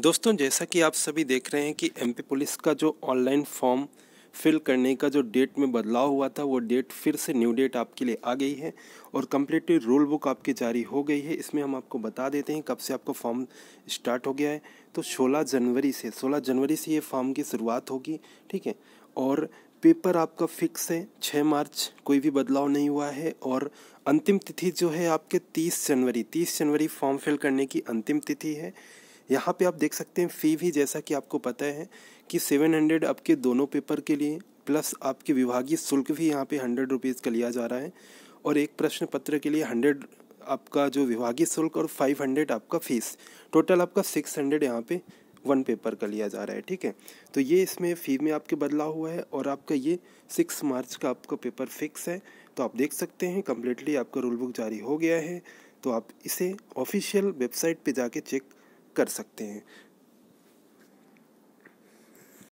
दोस्तों जैसा कि आप सभी देख रहे हैं कि एमपी पुलिस का जो ऑनलाइन फॉर्म फिल करने का जो डेट में बदलाव हुआ था वो डेट फिर से न्यू डेट आपके लिए आ गई है और कम्प्लीटली रूल बुक आपकी जारी हो गई है इसमें हम आपको बता देते हैं कब से आपका फॉर्म स्टार्ट हो गया है तो 16 जनवरी से 16 जनवरी से ये फॉर्म की शुरुआत होगी ठीक है और पेपर आपका फिक्स है छः मार्च कोई भी बदलाव नहीं हुआ है और अंतिम तिथि जो है आपके तीस जनवरी तीस जनवरी फॉर्म फिल करने की अंतिम तिथि है यहाँ पे आप देख सकते हैं फ़ी भी जैसा कि आपको पता है कि सेवन हंड्रेड आपके दोनों पेपर के लिए प्लस आपके विभागीय शुल्क भी यहाँ पे हंड्रेड रुपीज़ का लिया जा रहा है और एक प्रश्न पत्र के लिए हंड्रेड आपका जो विभागीय शुल्क और फाइव हंड्रेड आपका फीस टोटल आपका सिक्स हंड्रेड यहाँ पे वन पेपर का लिया जा रहा है ठीक है तो ये इसमें फ़ी में आपके बदलाव हुआ है और आपका ये सिक्स मार्च का आपका पेपर फिक्स है तो आप देख सकते हैं कम्प्लीटली आपका रूल बुक जारी हो गया है तो आप इसे ऑफिशियल वेबसाइट पे जाके चेक कर सकते हैं